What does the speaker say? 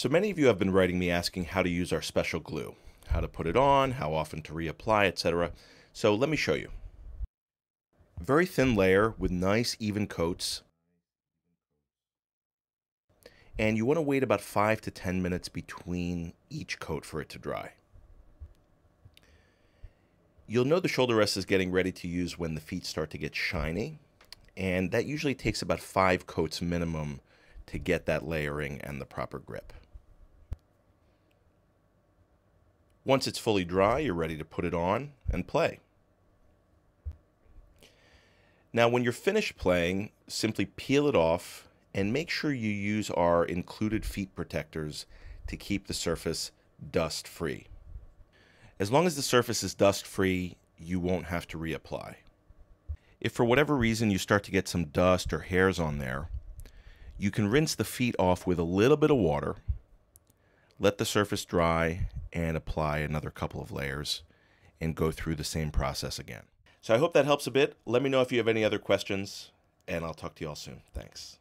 So many of you have been writing me asking how to use our special glue, how to put it on, how often to reapply, etc. So let me show you. Very thin layer with nice even coats. And you want to wait about 5 to 10 minutes between each coat for it to dry. You'll know the shoulder rest is getting ready to use when the feet start to get shiny. And that usually takes about 5 coats minimum to get that layering and the proper grip. Once it's fully dry, you're ready to put it on and play. Now, when you're finished playing, simply peel it off and make sure you use our included feet protectors to keep the surface dust free. As long as the surface is dust free, you won't have to reapply. If for whatever reason you start to get some dust or hairs on there, you can rinse the feet off with a little bit of water let the surface dry and apply another couple of layers and go through the same process again. So I hope that helps a bit. Let me know if you have any other questions, and I'll talk to you all soon. Thanks.